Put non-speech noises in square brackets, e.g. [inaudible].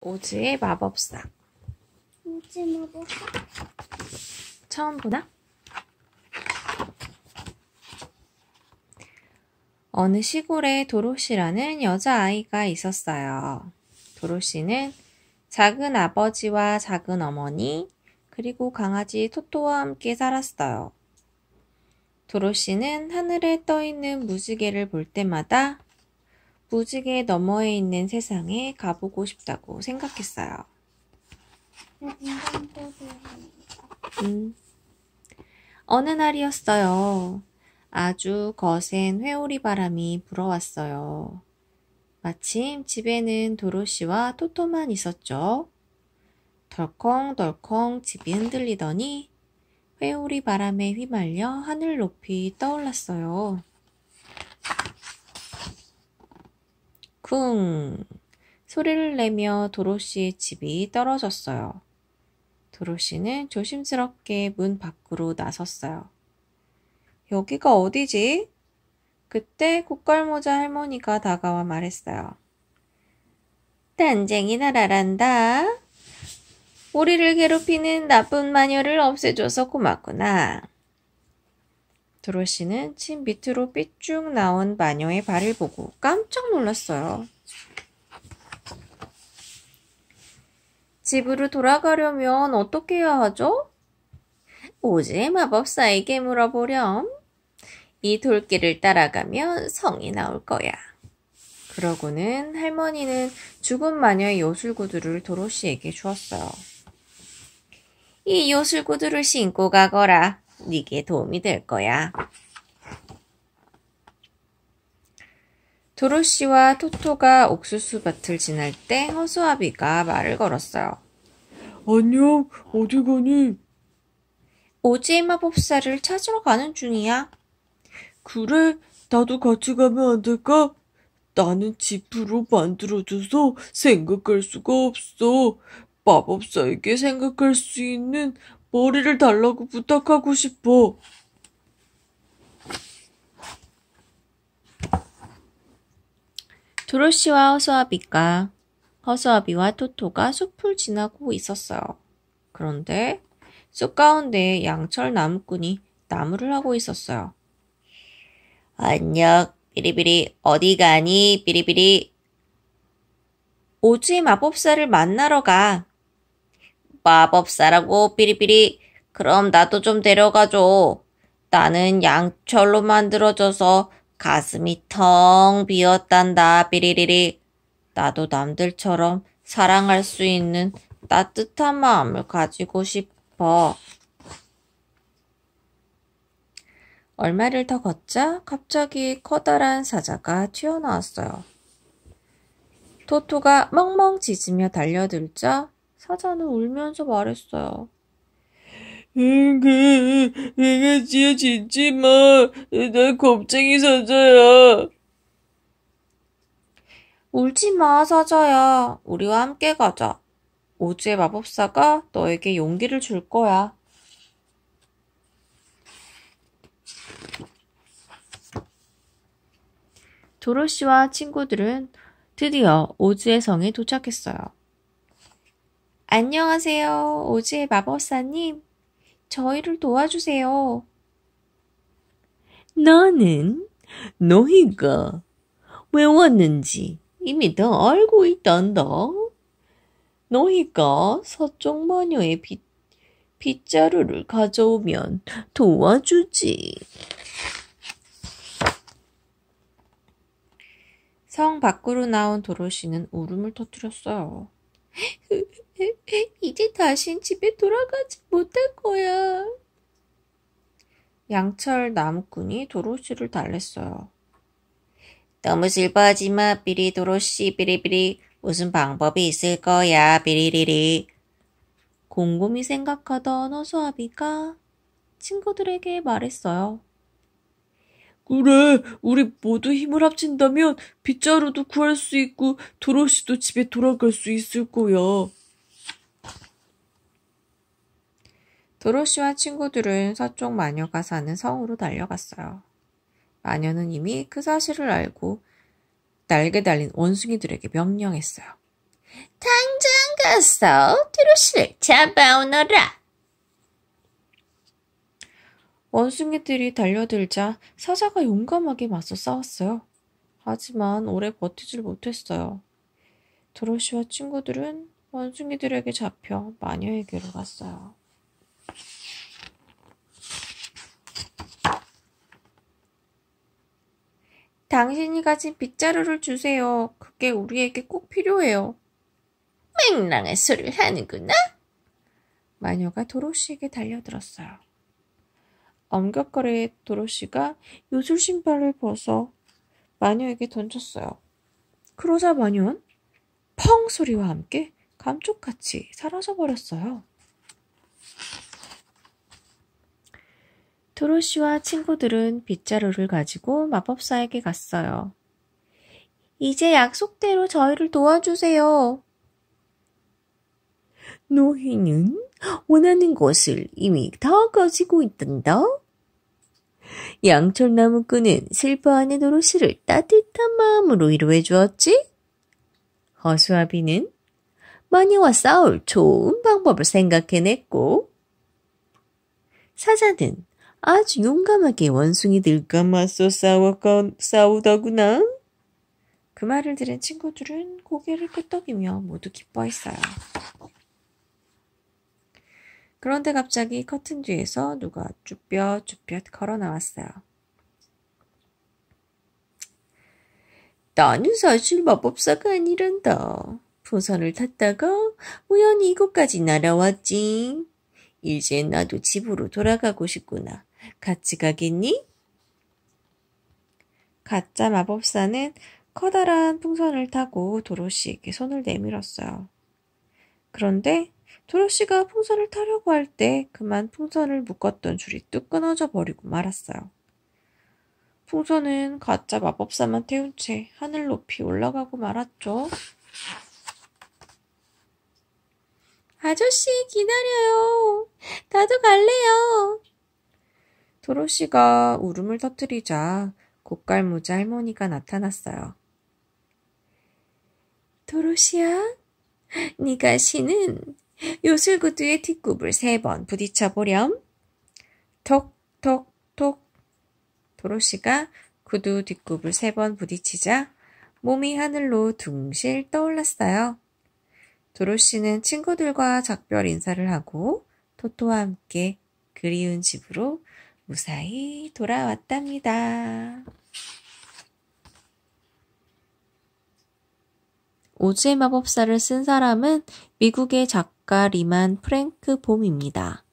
오즈의 마법사. 오즈 마법사? 처음 보나? 어느 시골에 도로시라는 여자아이가 있었어요. 도로시는 작은 아버지와 작은 어머니, 그리고 강아지 토토와 함께 살았어요. 도로시는 하늘에 떠있는 무지개를 볼 때마다 무지개 너머에 있는 세상에 가보고 싶다고 생각했어요. 음. 어느 날이었어요. 아주 거센 회오리 바람이 불어왔어요. 마침 집에는 도로시와 토토만 있었죠. 덜컹덜컹 집이 흔들리더니 회오리 바람에 휘말려 하늘 높이 떠올랐어요. 쿵! 소리를 내며 도로시의 집이 떨어졌어요. 도로시는 조심스럽게 문 밖으로 나섰어요. 여기가 어디지? 그때 국갈모자 할머니가 다가와 말했어요. 단쟁이 나라란다. 우리를 괴롭히는 나쁜 마녀를 없애줘서 고맙구나. 도로시는침 밑으로 삐쭉 나온 마녀의 발을 보고 깜짝 놀랐어요. 집으로 돌아가려면 어떻게 해야 하죠? 오즈 의 마법사에게 물어보렴. 이 돌길을 따라가면 성이 나올 거야. 그러고는 할머니는 죽은 마녀의 요술구두를 도로시에게 주었어요. 이 요술구두를 신고 가거라. 네게 도움이 될 거야. 도로시와 토토가 옥수수 밭을 지날 때 허수아비가 말을 걸었어요. 안녕, 어디 가니? 오지의 마법사를 찾으러 가는 중이야. 그래, 나도 같이 가면 안 될까? 나는 지프로 만들어줘서 생각할 수가 없어. 마법사에게 생각할 수 있는 머리를 달라고 부탁하고 싶어. 도로시와 허수아비가 허수아비와 토토가 숲을 지나고 있었어요. 그런데 숲 가운데 양철 나무꾼이 나무를 하고 있었어요. 안녕, 비리비리, 어디 가니, 비리비리. 오지 마법사를 만나러 가. 마법사라고 삐리삐리 그럼 나도 좀 데려가줘. 나는 양철로 만들어져서 가슴이 텅 비었단다 삐리리리. 나도 남들처럼 사랑할 수 있는 따뜻한 마음을 가지고 싶어. 얼마를 더 걷자 갑자기 커다란 사자가 튀어나왔어요. 토토가 멍멍 짖으며 달려들자 사자는 울면서 말했어요. 그, 내 지어 짓지 마. 나 겁쟁이 사자야. 울지 마, 사자야. 우리와 함께 가자. 오즈의 마법사가 너에게 용기를 줄 거야. 도로시와 친구들은 드디어 오즈의 성에 도착했어요. 안녕하세요. 오즈의 마법사님. 저희를 도와주세요. 너는 너희가 왜 왔는지 이미 다 알고 있단다. 너희가 서쪽 마녀의 빛, 빗자루를 가져오면 도와주지. 성 밖으로 나온 도로시는 울음을 터뜨렸어요. [laughs] 이제 다신 집에 돌아가지 못할 거야. 양철 나무꾼이 도로시를 달랬어요. 너무 슬퍼하지 마, 비리 도로시, 비리비리. 무슨 방법이 있을 거야, 비리리리. 곰곰이 생각하던 허수아비가 친구들에게 말했어요. 그래, 우리 모두 힘을 합친다면 빗자루도 구할 수 있고 도로시도 집에 돌아갈 수 있을 거야. 도로시와 친구들은 서쪽 마녀가 사는 성으로 달려갔어요. 마녀는 이미 그 사실을 알고 날개 달린 원숭이들에게 명령했어요. 당장 가서 도로시를 잡아오너라. 원숭이들이 달려들자 사자가 용감하게 맞서 싸웠어요. 하지만 오래 버티질 못했어요. 도로시와 친구들은 원숭이들에게 잡혀 마녀에게로 갔어요. 당신이 가진 빗자루를 주세요. 그게 우리에게 꼭 필요해요. 맹랑한 소리를 하는구나? 마녀가 도로시에게 달려들었어요. 엄격거리의 도로시가 요술 신발을 벗어 마녀에게 던졌어요. 그러자 마녀는 펑 소리와 함께 감쪽같이 사라져버렸어요. 도로 시와 친구들은 빗자루를 가지고 마법사에게 갔어요. 이제 약속대로 저희를 도와주세요. 노희는 원하는 것을 이미 다 가지고 있던다 양철나무 꾼은 슬퍼하는 도로시를 따뜻한 마음으로 위로해 주었지. 허수아비는 마녀와 싸울 좋은 방법을 생각해냈고 사자는 아주 용감하게 원숭이들과 맞서 싸웠건, 싸우더구나. 그 말을 들은 친구들은 고개를 끄덕이며 모두 기뻐했어요. 그런데 갑자기 커튼 뒤에서 누가 쭈뼛쭈뼛 걸어 나왔어요. 나는 사실 마법사가 아니란다. 풍선을 탔다가 우연히 이곳까지 날아왔지. 이제 나도 집으로 돌아가고 싶구나. 같이 가겠니? 가짜 마법사는 커다란 풍선을 타고 도로시에게 손을 내밀었어요. 그런데 도로시가 풍선을 타려고 할 때 그만 풍선을 묶었던 줄이 뚝 끊어져 버리고 말았어요. 풍선은 가짜 마법사만 태운 채 하늘 높이 올라가고 말았죠. 아저씨 기다려요. 나도 갈래요. 도로시가 울음을 터뜨리자 곱갈모자 할머니가 나타났어요. 도로시야, 네가 신은 요술구두의 뒷굽을 세 번 부딪혀 보렴. 톡, 톡, 톡. 도로시가 구두 뒷굽을 세 번 부딪히자 몸이 하늘로 둥실 떠올랐어요. 도로시는 친구들과 작별 인사를 하고 토토와 함께 그리운 집으로 무사히 돌아왔답니다. 오즈의 마법사를 쓴 사람은 미국의 작가 리만 프랭크 봄입니다.